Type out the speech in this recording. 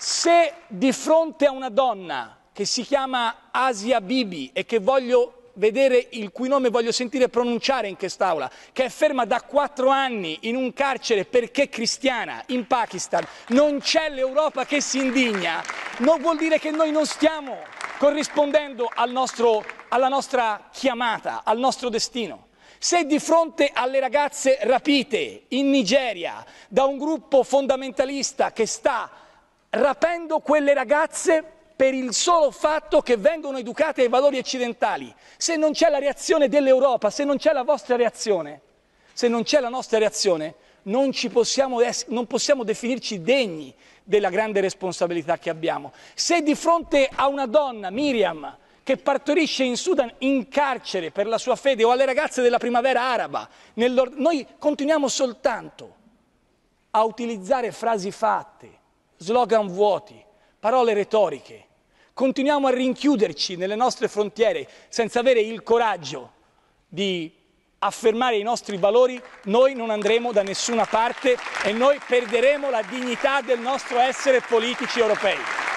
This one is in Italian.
Se di fronte a una donna che si chiama Asia Bibi e che voglio vedere il cui nome voglio sentire pronunciare in quest'aula, che è ferma da quattro anni in un carcere perché cristiana in Pakistan, non c'è l'Europa che si indigna, non vuol dire che noi non stiamo corrispondendo al nostro, alla nostra chiamata, al nostro destino. Se di fronte alle ragazze rapite in Nigeria da un gruppo fondamentalista che sta rapendo quelle ragazze per il solo fatto che vengono educate ai valori occidentali. Se non c'è la reazione dell'Europa, se non c'è la vostra reazione, se non c'è la nostra reazione, non possiamo, non possiamo definirci degni della grande responsabilità che abbiamo. Se di fronte a una donna, Miriam, che partorisce in Sudan in carcere per la sua fede o alle ragazze della primavera araba. Noi continuiamo soltanto a utilizzare frasi fatte, slogan vuoti, parole retoriche. Continuiamo a rinchiuderci nelle nostre frontiere senza avere il coraggio di affermare i nostri valori, noi non andremo da nessuna parte e noi perderemo la dignità del nostro essere politici europei.